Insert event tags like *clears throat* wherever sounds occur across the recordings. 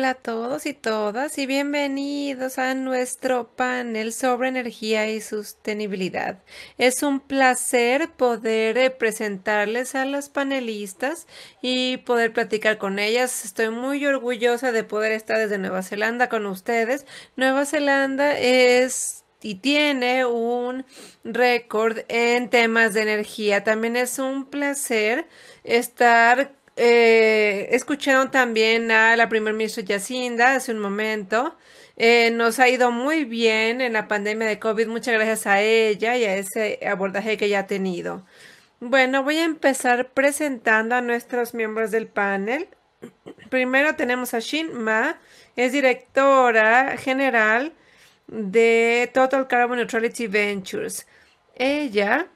Hola a todos y todas y bienvenidos a nuestro panel sobre energía y sostenibilidad. Es un placer poder eh, presentarles a las panelistas y poder platicar con ellas. Estoy muy orgullosa de poder estar desde Nueva Zelanda con ustedes. Nueva Zelanda es y tiene un récord en temas de energía. También es un placer estar eh, escucharon también a la primer ministra Yacinda hace un momento. Eh, nos ha ido muy bien en la pandemia de COVID. Muchas gracias a ella y a ese abordaje que ella ha tenido. Bueno, voy a empezar presentando a nuestros miembros del panel. Primero tenemos a Shin Ma, es directora general de Total Carbon Neutrality Ventures. Ella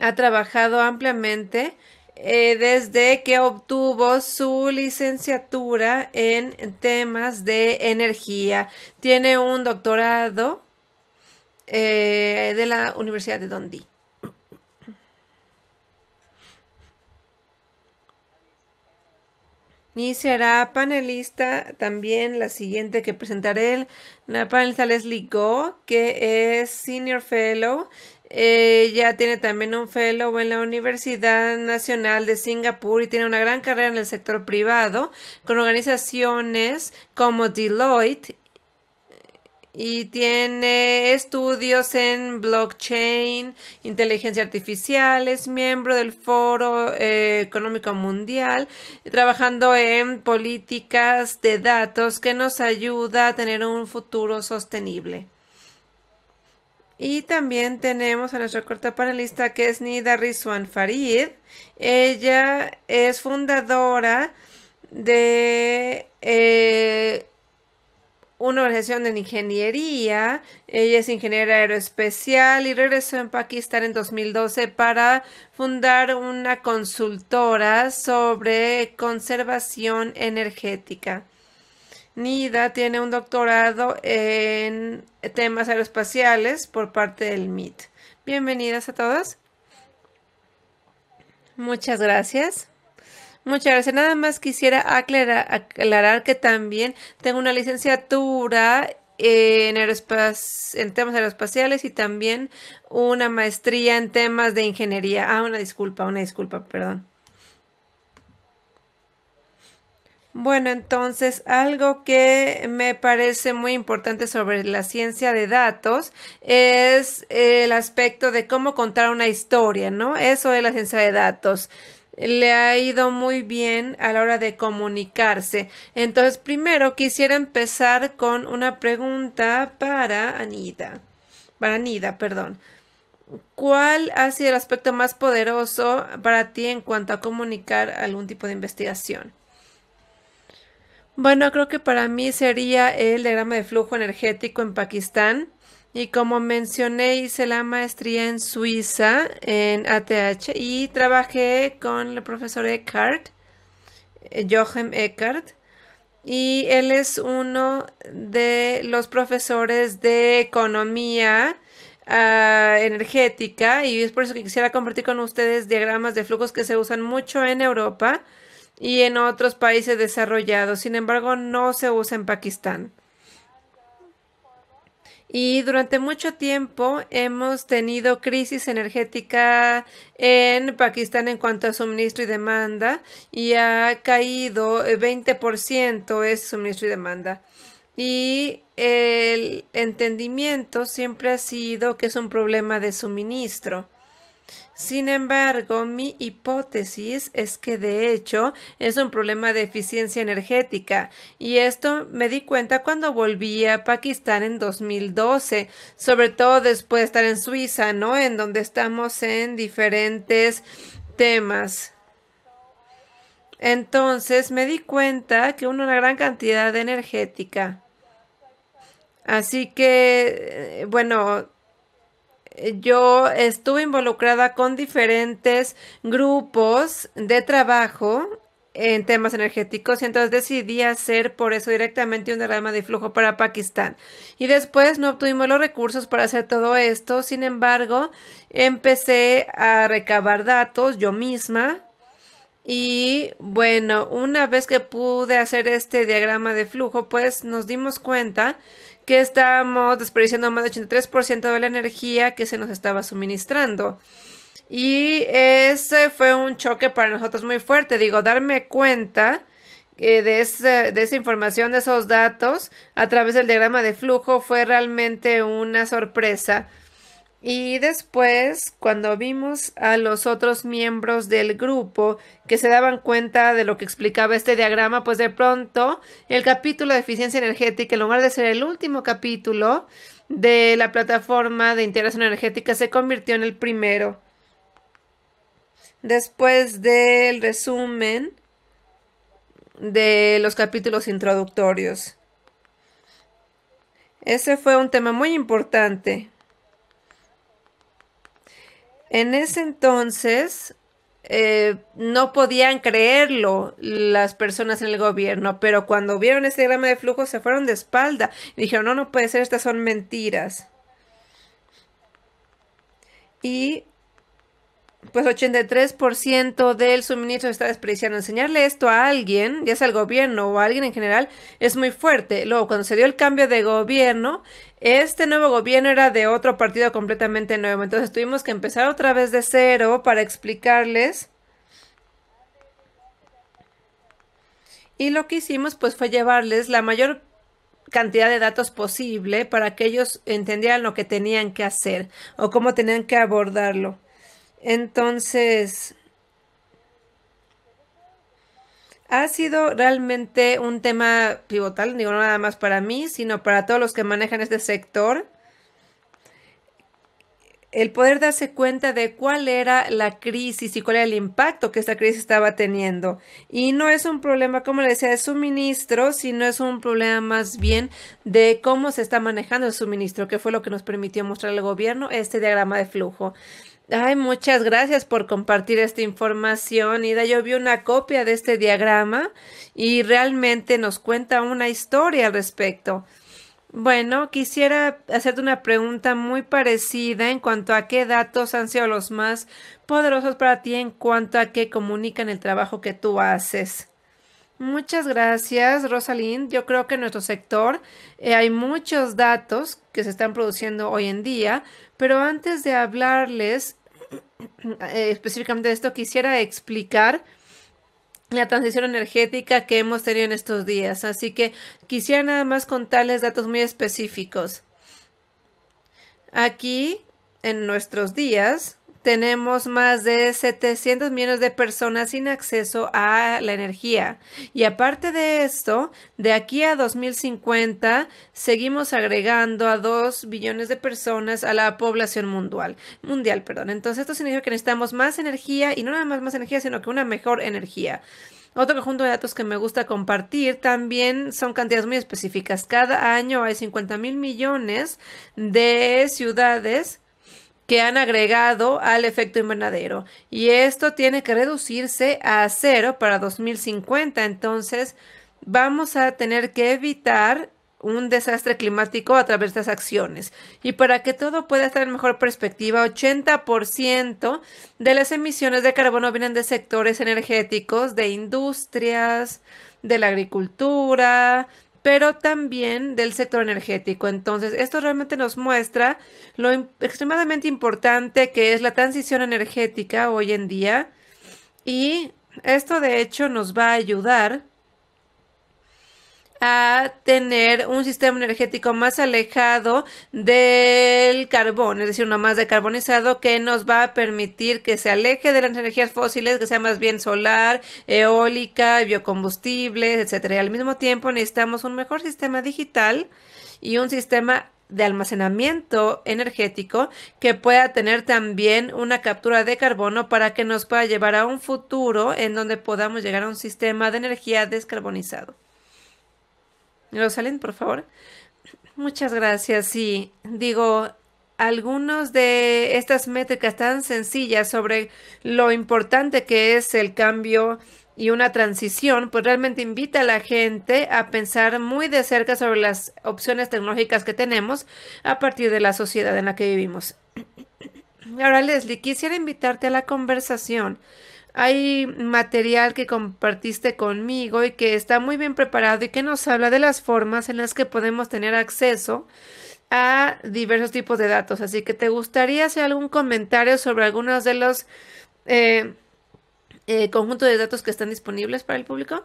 ha trabajado ampliamente eh, desde que obtuvo su licenciatura en temas de energía. Tiene un doctorado eh, de la Universidad de Dundee. Y será panelista también la siguiente que presentaré, la panelista Leslie que es Senior Fellow ella eh, tiene también un fellow en la Universidad Nacional de Singapur y tiene una gran carrera en el sector privado con organizaciones como Deloitte y tiene estudios en blockchain, inteligencia artificial, es miembro del Foro eh, Económico Mundial, trabajando en políticas de datos que nos ayuda a tener un futuro sostenible. Y también tenemos a nuestra corta panelista que es Nida Rizwan Farid. Ella es fundadora de eh, una organización en ingeniería. Ella es ingeniera aeroespecial y regresó en Pakistán en 2012 para fundar una consultora sobre conservación energética. Nida tiene un doctorado en temas aeroespaciales por parte del MIT. Bienvenidas a todas. Muchas gracias. Muchas gracias. Nada más quisiera aclarar, que también tengo una licenciatura en, en, temas aeroespaciales y también una maestría en temas de ingeniería. Ah, una disculpa, una disculpa, perdón. Bueno, entonces algo que me parece muy importante sobre la ciencia de datos es el aspecto de cómo contar una historia, ¿no? Eso es la ciencia de datos. Le ha ido muy bien a la hora de comunicarse. Entonces, primero quisiera empezar con una pregunta para Anida. Para Anida, perdón. ¿Cuál ha sido el aspecto más poderoso para ti en cuanto a comunicar algún tipo de investigación? Bueno, creo que para mí sería el diagrama de flujo energético en Pakistán. Y como mencioné, hice la maestría en Suiza, en ATH, y trabajé con el profesor Eckhart, eh, Joachim Eckhart, y él es uno de los profesores de economía ah, energética, y es por eso que quisiera compartir con ustedes diagramas de flujos que se usan mucho en Europa y en otros países desarrollados. Sin embargo, no se usa en Pakistán. Y durante mucho tiempo hemos tenido crisis energética en Pakistán en cuanto a suministro y demanda y ha caído el 20% ese suministro y demanda. Y el entendimiento siempre ha sido que es un problema de suministro. Sin embargo, mi hipótesis es que de hecho es un problema de eficiencia energética y esto me di cuenta cuando volví a Pakistán en 2012, sobre todo después de estar en Suiza, ¿no? En donde estamos en diferentes temas. Entonces me di cuenta que una gran cantidad de energética. Así que, eh, bueno, eh, yo estuve involucrada con diferentes grupos de trabajo en temas energéticos y entonces decidí hacer por eso directamente un diagrama de flujo para Pakistán. Y después no obtuvimos los recursos para hacer todo esto, sin embargo, empecé a recabar datos yo misma y bueno, una vez que pude hacer este diagrama de flujo, pues nos dimos cuenta que estábamos desperdiciando más del 83% de la energía que se nos estaba suministrando. Y ese fue un choque para nosotros muy fuerte. Digo, darme cuenta eh, de, de esa información, de esos datos, a través del diagrama de flujo, fue realmente una sorpresa y después, cuando vimos a los otros miembros del grupo que se daban cuenta de lo que explicaba este diagrama, pues de pronto el capítulo de eficiencia energética, en lugar de ser el último capítulo de la plataforma de integración energética, se convirtió en el primero. Después del resumen de los capítulos introductorios. Ese fue un tema muy importante. En ese entonces eh, no podían creerlo las personas en el gobierno, pero cuando vieron este diagrama de flujo se fueron de espalda y dijeron, no, no puede ser, estas son mentiras. Y pues 83% del suministro está desperdiciando. Enseñarle esto a alguien, ya sea al gobierno o a alguien en general, es muy fuerte. Luego, cuando se dio el cambio de gobierno, este nuevo gobierno era de otro partido completamente nuevo. Entonces tuvimos que empezar otra vez de cero para explicarles. Y lo que hicimos pues fue llevarles la mayor cantidad de datos posible para que ellos entendieran lo que tenían que hacer o cómo tenían que abordarlo. Entonces, ha sido realmente un tema pivotal, digo, no nada más para mí, sino para todos los que manejan este sector. El poder darse cuenta de cuál era la crisis y cuál era el impacto que esta crisis estaba teniendo. Y no es un problema, como le decía, de suministro, sino es un problema más bien de cómo se está manejando el suministro, que fue lo que nos permitió mostrar al gobierno este diagrama de flujo. Ay, muchas gracias por compartir esta información, Ida. Yo vi una copia de este diagrama y realmente nos cuenta una historia al respecto. Bueno, quisiera hacerte una pregunta muy parecida en cuanto a qué datos han sido los más poderosos para ti en cuanto a qué comunican el trabajo que tú haces. Muchas gracias, Rosalind. Yo creo que en nuestro sector eh, hay muchos datos que se están produciendo hoy en día, pero antes de hablarles eh, específicamente de esto, quisiera explicar la transición energética que hemos tenido en estos días. Así que quisiera nada más contarles datos muy específicos. Aquí, en nuestros días, tenemos más de 700 millones de personas sin acceso a la energía. Y aparte de esto, de aquí a 2050, seguimos agregando a 2 billones de personas a la población mundial. mundial perdón. Entonces, esto significa que necesitamos más energía y no nada más más energía, sino que una mejor energía. Otro conjunto de datos que me gusta compartir también son cantidades muy específicas. Cada año hay 50 mil millones de ciudades que han agregado al efecto invernadero. Y esto tiene que reducirse a cero para 2050. Entonces, vamos a tener que evitar un desastre climático a través de estas acciones. Y para que todo pueda estar en mejor perspectiva, 80% de las emisiones de carbono vienen de sectores energéticos, de industrias, de la agricultura, pero también del sector energético. Entonces, esto realmente nos muestra lo extremadamente importante que es la transición energética hoy en día y esto de hecho nos va a ayudar a tener un sistema energético más alejado del carbón, es decir, uno más decarbonizado que nos va a permitir que se aleje de las energías fósiles, que sea más bien solar, eólica, biocombustibles, etcétera. Y al mismo tiempo necesitamos un mejor sistema digital y un sistema de almacenamiento energético que pueda tener también una captura de carbono para que nos pueda llevar a un futuro en donde podamos llegar a un sistema de energía descarbonizado. Rosalind, por favor. Muchas gracias. Sí, digo, algunos de estas métricas tan sencillas sobre lo importante que es el cambio y una transición, pues realmente invita a la gente a pensar muy de cerca sobre las opciones tecnológicas que tenemos a partir de la sociedad en la que vivimos. *clears throat* Ahora, Leslie, quisiera invitarte a la conversación hay material que compartiste conmigo y que está muy bien preparado y que nos habla de las formas en las que podemos tener acceso a diversos tipos de datos. Así que te gustaría hacer algún comentario sobre algunos de los eh, eh conjuntos de datos que están disponibles para el público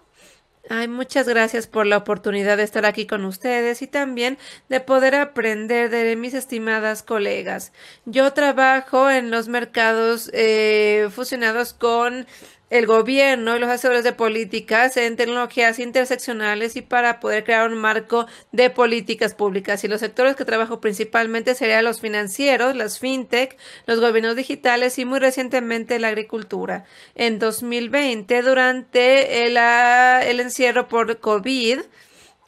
muchas gracias por la oportunidad de estar aquí con ustedes y también de poder aprender de mis estimadas colegas. Yo trabajo en los mercados eh, fusionados con el gobierno y los asesores de políticas en tecnologías interseccionales y para poder crear un marco de políticas públicas. Y los sectores que trabajo principalmente serían los financieros, las fintech, los gobiernos digitales y muy recientemente la agricultura. En 2020, durante el, eh, el encierro por COVID,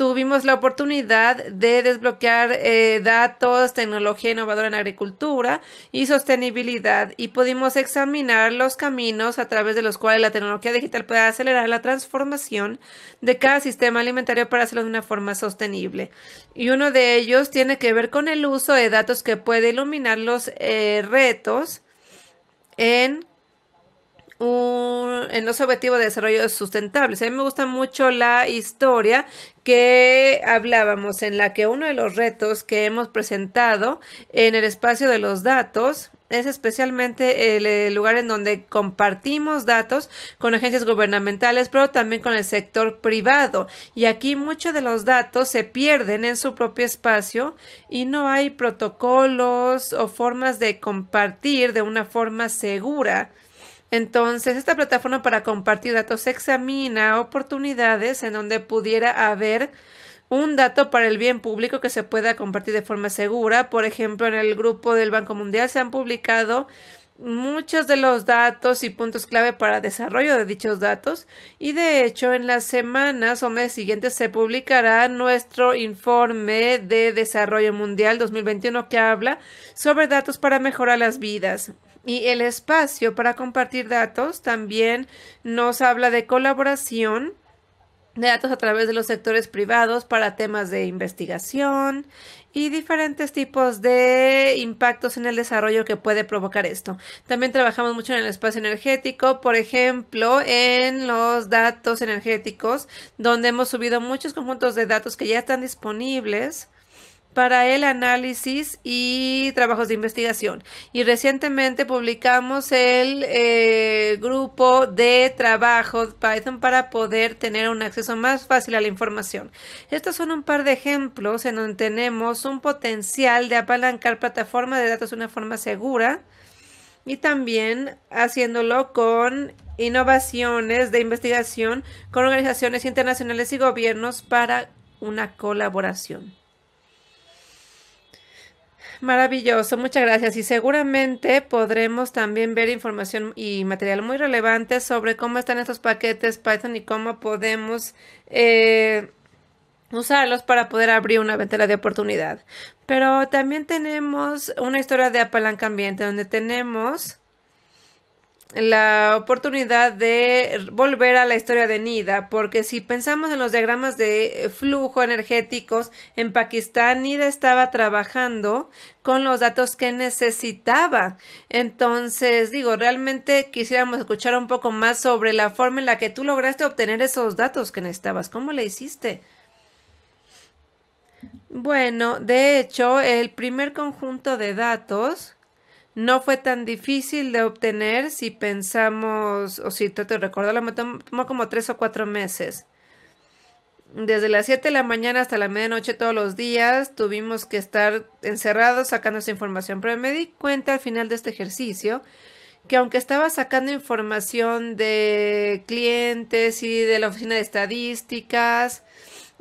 tuvimos la oportunidad de desbloquear eh, datos, tecnología innovadora en agricultura y sostenibilidad y pudimos examinar los caminos a través de los cuales la tecnología digital puede acelerar la transformación de cada sistema alimentario para hacerlo de una forma sostenible. Y uno de ellos tiene que ver con el uso de datos que puede iluminar los eh, retos en en los objetivos de desarrollo sustentable. A mí me gusta mucho la historia que hablábamos, en la que uno de los retos que hemos presentado en el espacio de los datos es especialmente el lugar en donde compartimos datos con agencias gubernamentales, pero también con el sector privado. Y aquí muchos de los datos se pierden en su propio espacio y no hay protocolos o formas de compartir de una forma segura entonces, esta plataforma para compartir datos examina oportunidades en donde pudiera haber un dato para el bien público que se pueda compartir de forma segura. Por ejemplo, en el grupo del Banco Mundial se han publicado muchos de los datos y puntos clave para desarrollo de dichos datos y de hecho en las semanas o meses siguientes se publicará nuestro informe de desarrollo mundial 2021 que habla sobre datos para mejorar las vidas. Y el espacio para compartir datos también nos habla de colaboración de datos a través de los sectores privados para temas de investigación y diferentes tipos de impactos en el desarrollo que puede provocar esto. También trabajamos mucho en el espacio energético, por ejemplo, en los datos energéticos, donde hemos subido muchos conjuntos de datos que ya están disponibles para el análisis y trabajos de investigación. Y recientemente publicamos el eh, grupo de trabajo Python para poder tener un acceso más fácil a la información. Estos son un par de ejemplos en donde tenemos un potencial de apalancar plataformas de datos de una forma segura y también haciéndolo con innovaciones de investigación con organizaciones internacionales y gobiernos para una colaboración. Maravilloso, muchas gracias. Y seguramente podremos también ver información y material muy relevante sobre cómo están estos paquetes Python y cómo podemos eh, usarlos para poder abrir una ventana de oportunidad. Pero también tenemos una historia de apalancamiento donde tenemos la oportunidad de volver a la historia de Nida, porque si pensamos en los diagramas de flujo energéticos, en Pakistán Nida estaba trabajando con los datos que necesitaba. Entonces, digo, realmente quisiéramos escuchar un poco más sobre la forma en la que tú lograste obtener esos datos que necesitabas. ¿Cómo le hiciste? Bueno, de hecho, el primer conjunto de datos no fue tan difícil de obtener si pensamos, o si te, te recuerdo, me tomó como tres o cuatro meses. Desde las 7 de la mañana hasta la medianoche todos los días tuvimos que estar encerrados sacando esa información, pero me di cuenta al final de este ejercicio que aunque estaba sacando información de clientes y de la oficina de estadísticas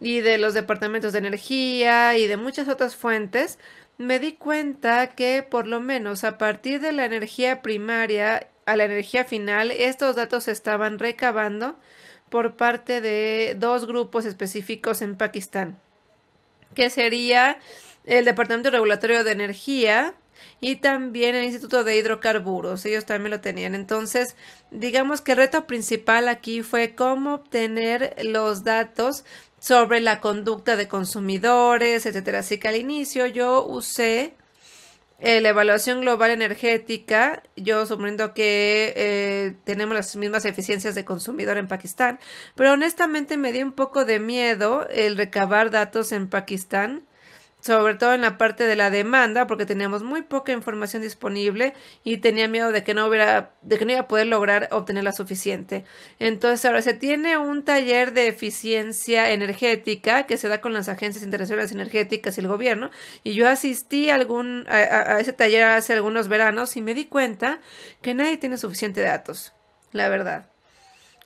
y de los departamentos de energía y de muchas otras fuentes, me di cuenta que por lo menos a partir de la energía primaria a la energía final, estos datos se estaban recabando por parte de dos grupos específicos en Pakistán, que sería el Departamento Regulatorio de Energía y también el Instituto de Hidrocarburos. Ellos también lo tenían. Entonces, digamos que el reto principal aquí fue cómo obtener los datos sobre la conducta de consumidores, etcétera. Así que al inicio yo usé eh, la evaluación global energética, yo suponiendo que eh, tenemos las mismas eficiencias de consumidor en Pakistán, pero honestamente me dio un poco de miedo el recabar datos en Pakistán sobre todo en la parte de la demanda, porque teníamos muy poca información disponible y tenía miedo de que no hubiera, de que no iba a poder lograr obtener la suficiente. Entonces, ahora se tiene un taller de eficiencia energética que se da con las agencias internacionales energéticas y el gobierno, y yo asistí a, algún, a ese taller hace algunos veranos y me di cuenta que nadie tiene suficiente datos, la verdad.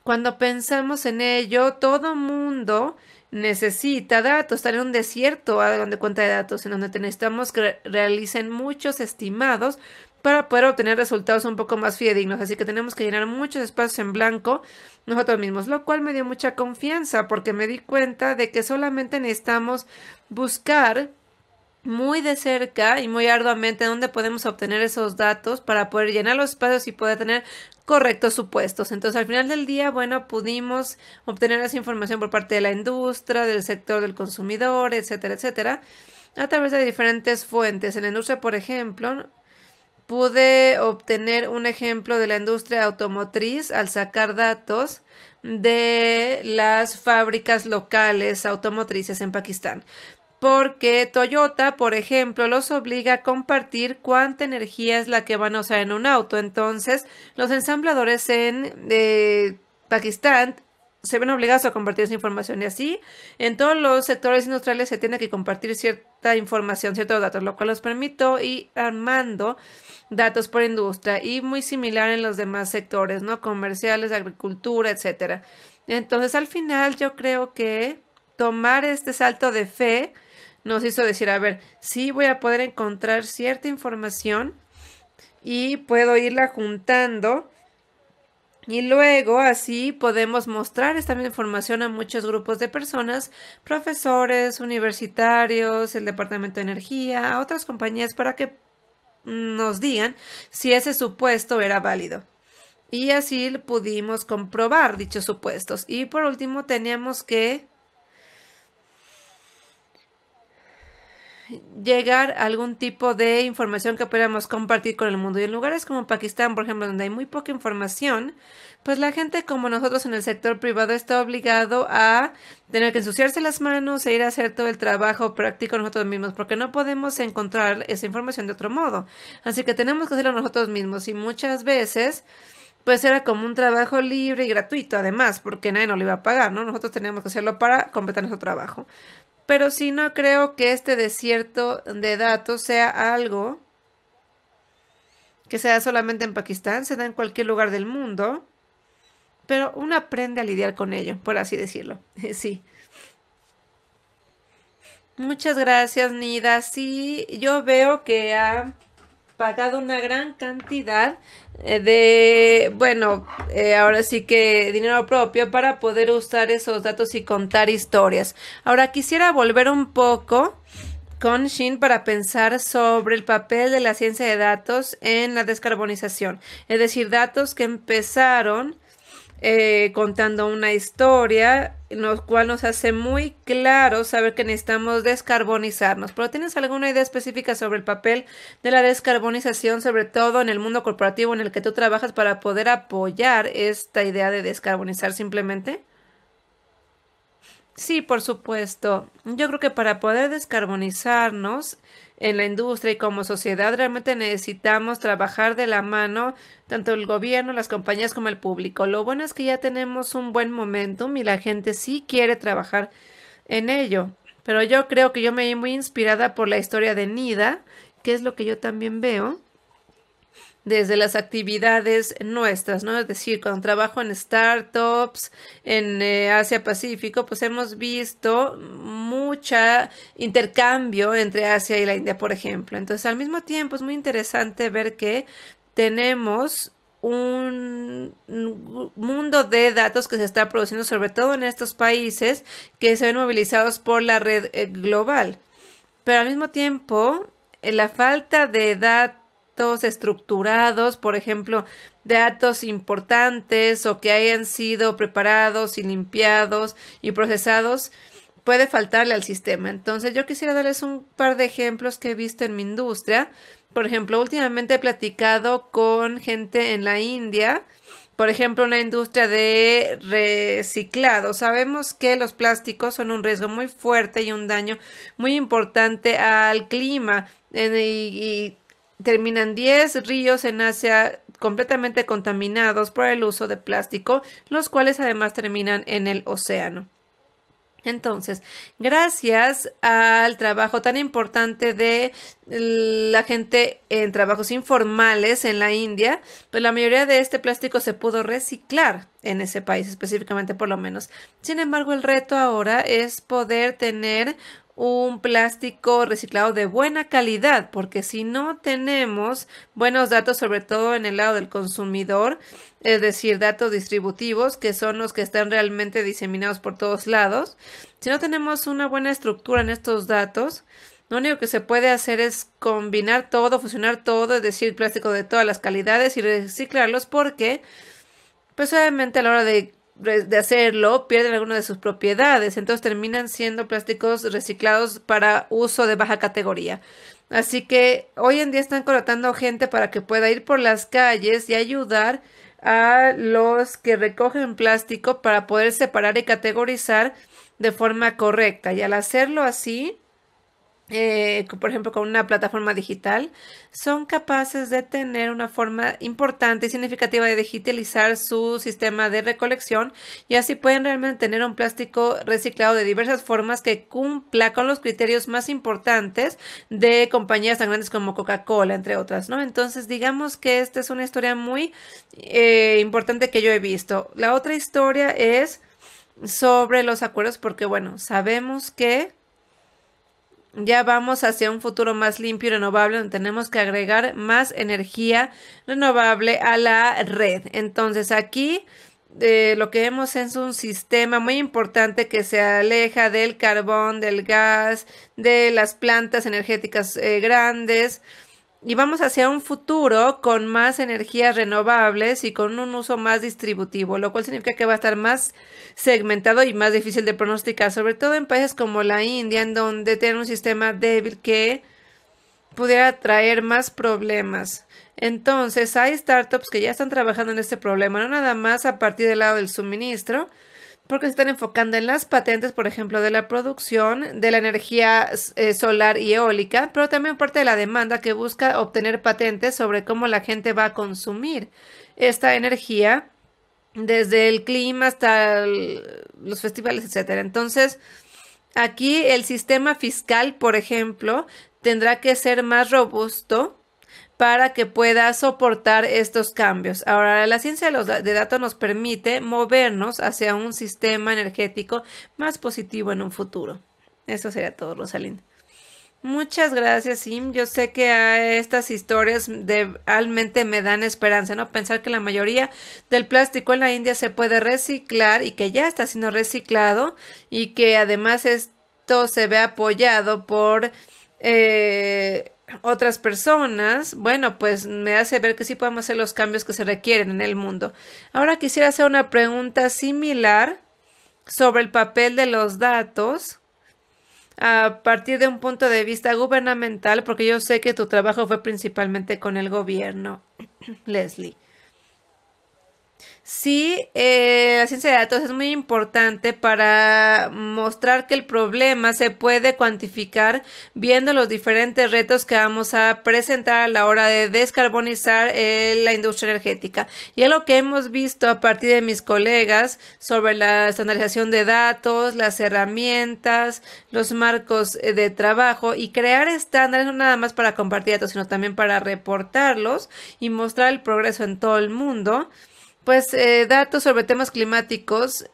Cuando pensamos en ello, todo mundo necesita datos, estar en un desierto hagan de cuenta de datos, en donde necesitamos que realicen muchos estimados para poder obtener resultados un poco más fidedignos. Así que tenemos que llenar muchos espacios en blanco nosotros mismos, lo cual me dio mucha confianza porque me di cuenta de que solamente necesitamos buscar muy de cerca y muy arduamente dónde podemos obtener esos datos para poder llenar los espacios y poder tener correctos supuestos. Entonces, al final del día, bueno, pudimos obtener esa información por parte de la industria, del sector del consumidor, etcétera, etcétera, a través de diferentes fuentes. En la industria, por ejemplo, pude obtener un ejemplo de la industria automotriz al sacar datos de las fábricas locales automotrices en Pakistán porque Toyota, por ejemplo, los obliga a compartir cuánta energía es la que van a usar en un auto. Entonces, los ensambladores en eh, Pakistán se ven obligados a compartir esa información y así en todos los sectores industriales se tiene que compartir cierta información, ciertos datos, lo cual los permito ir armando datos por industria y muy similar en los demás sectores, ¿no? Comerciales, agricultura, etcétera. Entonces, al final yo creo que tomar este salto de fe nos hizo decir, a ver, sí voy a poder encontrar cierta información y puedo irla juntando y luego así podemos mostrar esta información a muchos grupos de personas, profesores, universitarios, el Departamento de Energía, a otras compañías para que nos digan si ese supuesto era válido. Y así pudimos comprobar dichos supuestos. Y por último teníamos que llegar a algún tipo de información que podamos compartir con el mundo. Y en lugares como Pakistán, por ejemplo, donde hay muy poca información, pues la gente como nosotros en el sector privado está obligado a tener que ensuciarse las manos e ir a hacer todo el trabajo práctico nosotros mismos, porque no podemos encontrar esa información de otro modo. Así que tenemos que hacerlo nosotros mismos y muchas veces pues era como un trabajo libre y gratuito además, porque nadie nos lo iba a pagar, ¿no? Nosotros teníamos que hacerlo para completar nuestro trabajo pero sí, no creo que este desierto de datos sea algo que sea solamente en Pakistán, se da en cualquier lugar del mundo, pero uno aprende a lidiar con ello, por así decirlo. *laughs* Sí. Muchas gracias, Nida. Sí, yo veo que ha pagado una gran cantidad eh, de, bueno, eh, ahora sí que dinero propio para poder usar esos datos y contar historias. Ahora quisiera volver un poco con Shin para pensar sobre el papel de la ciencia de datos en la descarbonización, es decir, datos que empezaron eh, contando una historia, lo cual nos hace muy claro saber que necesitamos descarbonizarnos. Pero ¿tienes alguna idea específica sobre el papel de la descarbonización, sobre todo en el mundo corporativo en el que tú trabajas, para poder apoyar esta idea de descarbonizar simplemente? Sí, por supuesto. Yo creo que para poder descarbonizarnos, en la industria y como sociedad realmente necesitamos trabajar de la mano, tanto el gobierno, las compañías como el público. Lo bueno es que ya tenemos un buen momentum y la gente sí quiere trabajar en ello. Pero yo creo que yo me he muy inspirada por la historia de Nida, que es lo que yo también veo desde las actividades nuestras, ¿no? Es decir, cuando trabajo en startups en eh, Asia Pacífico, pues hemos visto mucho intercambio entre Asia y la India, por ejemplo. Entonces, al mismo tiempo es muy interesante ver que tenemos un mundo de datos que se está produciendo, sobre todo en estos países que se ven movilizados por la red eh, global. Pero al mismo tiempo, eh, la falta de datos estructurados, por ejemplo, datos importantes o que hayan sido preparados y limpiados y procesados, puede faltarle al sistema. Entonces yo quisiera darles un par de ejemplos que he visto en mi industria. Por ejemplo, últimamente he platicado con gente en la India, por ejemplo, una industria de reciclado. Sabemos que los plásticos son un riesgo muy fuerte y un daño muy importante al clima. y Terminan 10 ríos en Asia completamente contaminados por el uso de plástico, los cuales además terminan en el océano. Entonces, gracias al trabajo tan importante de mm, la gente en trabajos informales en la India, pues la mayoría de este plástico se pudo reciclar en ese país, específicamente por lo menos. Sin embargo, el reto ahora es poder tener un plástico reciclado de buena calidad, porque si no tenemos buenos datos, sobre todo en el lado del consumidor, es decir, datos distributivos, que son los que están realmente diseminados por todos lados, si no tenemos una buena estructura en estos datos, lo único que se puede hacer es combinar todo, fusionar todo, es decir, plástico de todas las calidades y reciclarlos porque, pues obviamente a la hora de de hacerlo pierden alguna de sus propiedades, entonces terminan siendo plásticos reciclados para uso de baja categoría. Así que hoy en día están contratando gente para que pueda ir por las calles y ayudar a los que recogen plástico para poder separar y categorizar de forma correcta. Y al hacerlo así, eh, por ejemplo, con una plataforma digital, son capaces de tener una forma importante y significativa de digitalizar su sistema de recolección y así pueden realmente tener un plástico reciclado de diversas formas que cumpla con los criterios más importantes de compañías tan grandes como Coca-Cola, entre otras, ¿no? Entonces, digamos que esta es una historia muy eh, importante que yo he visto. La otra historia es sobre los acuerdos, porque bueno, sabemos que ya vamos hacia un futuro más limpio y renovable donde tenemos que agregar más energía renovable a la red. Entonces aquí eh, lo que vemos es un sistema muy importante que se aleja del carbón, del gas, de las plantas energéticas eh, grandes y vamos hacia un futuro con más energías renovables y con un uso más distributivo, lo cual significa que va a estar más segmentado y más difícil de pronosticar, sobre todo en países como la India, en donde tienen un sistema débil que pudiera traer más problemas. Entonces, hay startups que ya están trabajando en este problema, no nada más a partir del lado del suministro, porque se están enfocando en las patentes, por ejemplo, de la producción de la energía eh, solar y eólica, pero también parte de la demanda que busca obtener patentes sobre cómo la gente va a consumir esta energía, desde el clima hasta los festivales, etcétera. Entonces, aquí el sistema fiscal, por ejemplo, tendrá que ser más robusto para que pueda soportar estos cambios. Ahora, la ciencia de, datos nos permite movernos hacia un sistema energético más positivo en un futuro. Eso sería todo, Rosalind. Muchas gracias, Sim. Yo sé que a estas historias de, realmente me dan esperanza, ¿no? Pensar que la mayoría del plástico en la India se puede reciclar y que ya está siendo reciclado y que además esto se ve apoyado por eh, otras personas, bueno, pues me hace ver que sí podemos hacer los cambios que se requieren en el mundo. Ahora quisiera hacer una pregunta similar sobre el papel de los datos a partir de un punto de vista gubernamental, porque yo sé que tu trabajo fue principalmente con el gobierno, *clears throat* Leslie. Sí, eh, la ciencia de datos es muy importante para mostrar que el problema se puede cuantificar viendo los diferentes retos que vamos a presentar a la hora de descarbonizar eh, la industria energética. Y es lo que hemos visto a partir de mis colegas sobre la estandarización de datos, las herramientas, los marcos eh, de trabajo y crear estándares no nada más para compartir datos, sino también para reportarlos y mostrar el progreso en todo el mundo pues eh, datos sobre temas climáticos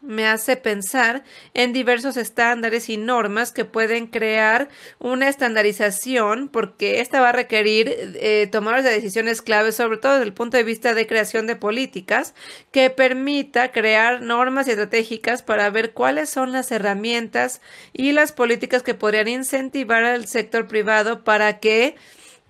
me hace pensar en diversos estándares y normas que pueden crear una estandarización porque esta va a requerir eh, tomar decisiones claves, sobre todo desde el punto de vista de creación de políticas, que permita crear normas estratégicas para ver cuáles son las herramientas y las políticas que podrían incentivar al sector privado para que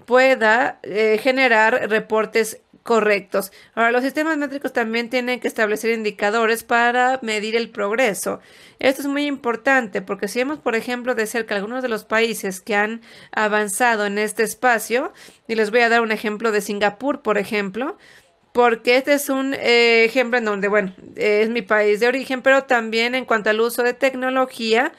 pueda eh, generar reportes correctos. Ahora, los sistemas métricos también tienen que establecer indicadores para medir el progreso. Esto es muy importante porque si vemos, por ejemplo, de cerca algunos de los países que han avanzado en este espacio, y les voy a dar un ejemplo de Singapur, por ejemplo, porque este es un eh, ejemplo en donde, bueno, es mi país de origen, pero también en cuanto al uso de tecnología,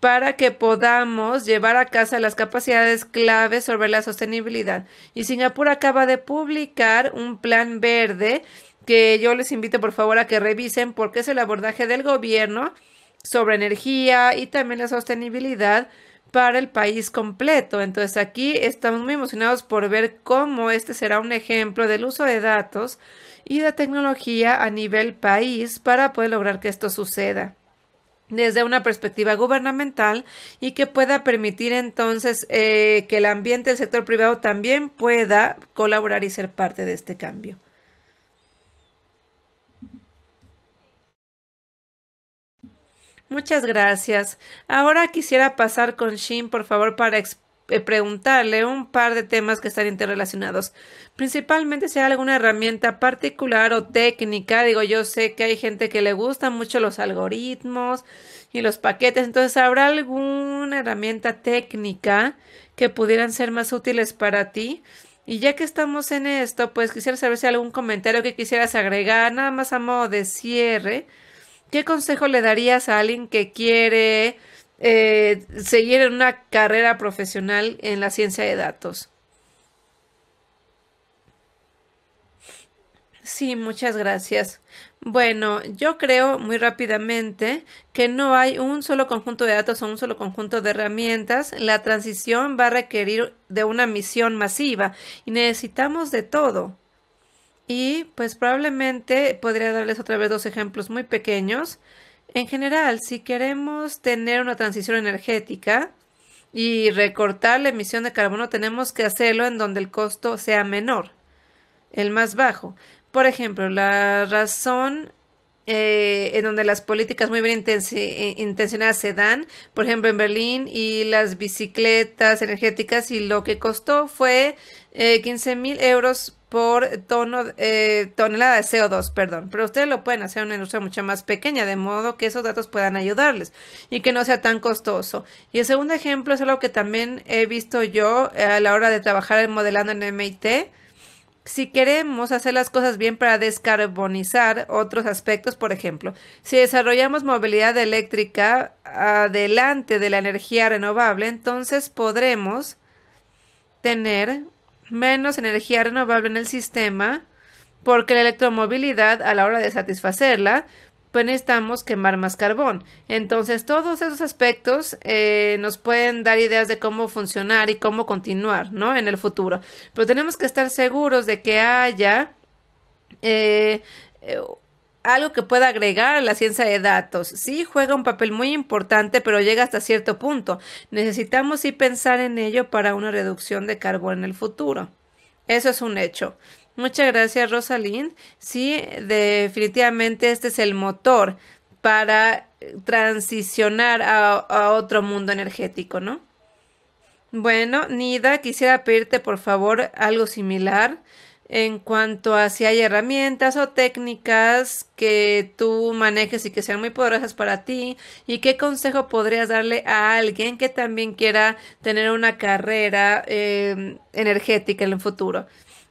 para que podamos llevar a casa las capacidades claves sobre la sostenibilidad. Y Singapur acaba de publicar un plan verde que yo les invito por favor a que revisen porque es el abordaje del gobierno sobre energía y también la sostenibilidad para el país completo. Entonces aquí estamos muy emocionados por ver cómo este será un ejemplo del uso de datos y de tecnología a nivel país para poder lograr que esto suceda desde una perspectiva gubernamental y que pueda permitir entonces eh, que el ambiente del sector privado también pueda colaborar y ser parte de este cambio. Muchas gracias. Ahora quisiera pasar con Shin, por favor, para explicar eh, preguntarle un par de temas que están interrelacionados. Principalmente si hay alguna herramienta particular o técnica. Digo, yo sé que hay gente que le gustan mucho los algoritmos y los paquetes. Entonces, ¿habrá alguna herramienta técnica que pudieran ser más útiles para ti? Y ya que estamos en esto, pues quisiera saber si hay algún comentario que quisieras agregar, nada más a modo de cierre. ¿Qué consejo le darías a alguien que quiere eh, seguir en una carrera profesional en la ciencia de datos. Sí, muchas gracias. Bueno, yo creo muy rápidamente que no hay un solo conjunto de datos o un solo conjunto de herramientas. La transición va a requerir de una misión masiva y necesitamos de todo. Y pues probablemente podría darles otra vez dos ejemplos muy pequeños en general, si queremos tener una transición energética y recortar la emisión de carbono, tenemos que hacerlo en donde el costo sea menor, el más bajo. Por ejemplo, la razón eh, en donde las políticas muy bien eh, intencionadas se dan, por ejemplo en Berlín, y las bicicletas energéticas, y lo que costó fue 15 eh, mil euros por tono, tonelada de CO2, perdón. Pero ustedes lo pueden hacer en una industria mucho más pequeña, de modo que esos datos puedan ayudarles y que no sea tan costoso. Y el segundo ejemplo es algo que también he visto yo a la hora de trabajar modelando en MIT si queremos hacer las cosas bien para descarbonizar otros aspectos, por ejemplo, si desarrollamos movilidad eléctrica adelante de la energía renovable, entonces podremos tener menos energía renovable en el sistema porque la electromovilidad a la hora de satisfacerla pues, necesitamos quemar más carbón. Entonces, todos esos aspectos eh, nos pueden dar ideas de cómo funcionar y cómo continuar, ¿no? En el futuro. Pero tenemos que estar seguros de que haya eh, eh, algo que pueda agregar a la ciencia de datos. Sí juega un papel muy importante, pero llega hasta cierto punto. Necesitamos sí pensar en ello para una reducción de carbón en el futuro. Eso es un hecho. Muchas gracias, Rosalind. Sí, definitivamente este es el motor para transicionar a, otro mundo energético, ¿no? Bueno, Nida, quisiera pedirte por favor algo similar en cuanto a si hay herramientas o técnicas que tú manejes y que sean muy poderosas para ti y qué consejo podrías darle a alguien que también quiera tener una carrera em, energética en el futuro.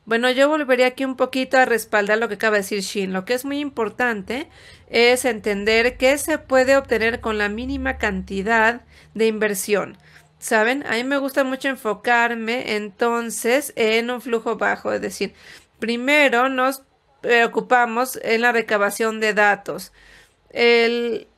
Bueno, yo volvería aquí un poquito a respaldar lo que acaba de decir Shin. Lo que es muy importante es entender qué se puede obtener con la mínima cantidad de inversión. ¿saben? A mí me gusta mucho enfocarme entonces en un flujo bajo, es decir, primero nos preocupamos eh, en la recabación de datos.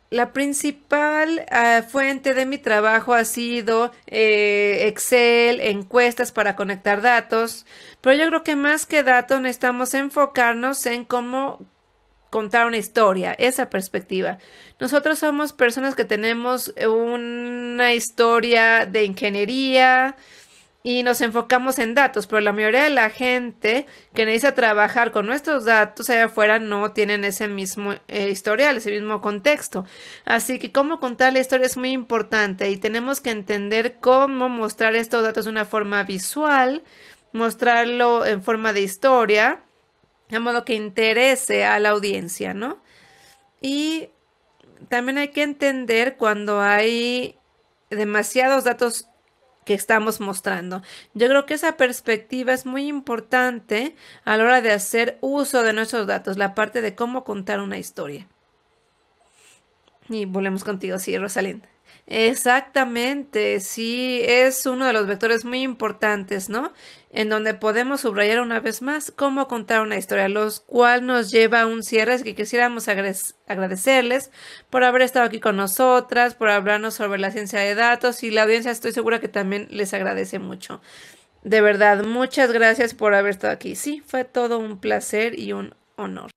la principal eh, fuente de mi trabajo ha sido eh, Excel, encuestas para conectar datos, pero yo creo que más que datos necesitamos enfocarnos en cómo contar una historia, esa perspectiva. Nosotros somos personas que tenemos una historia de ingeniería y nos enfocamos en datos, pero la mayoría de la gente que necesita trabajar con nuestros datos allá afuera no tienen ese mismo eh, historial, ese mismo contexto. Así que cómo contar la historia es muy importante y tenemos que entender cómo mostrar estos datos de una forma visual, mostrarlo en forma de historia de modo que interese a la audiencia, ¿no? Y también hay que entender cuando hay demasiados datos que estamos mostrando. Yo creo que esa perspectiva es muy importante a la hora de hacer uso de nuestros datos, la parte de cómo contar una historia. Y volvemos contigo, sí, Rosalind. Exactamente, sí, es uno de los vectores muy importantes, ¿no? En donde podemos subrayar una vez más cómo contar una historia, los cual nos lleva a un cierre, es que quisiéramos agradecerles por haber estado aquí con nosotras, por hablarnos sobre la ciencia de datos y la audiencia estoy segura que también les agradece mucho. De verdad, muchas gracias por haber estado aquí. Sí, fue todo un placer y un honor.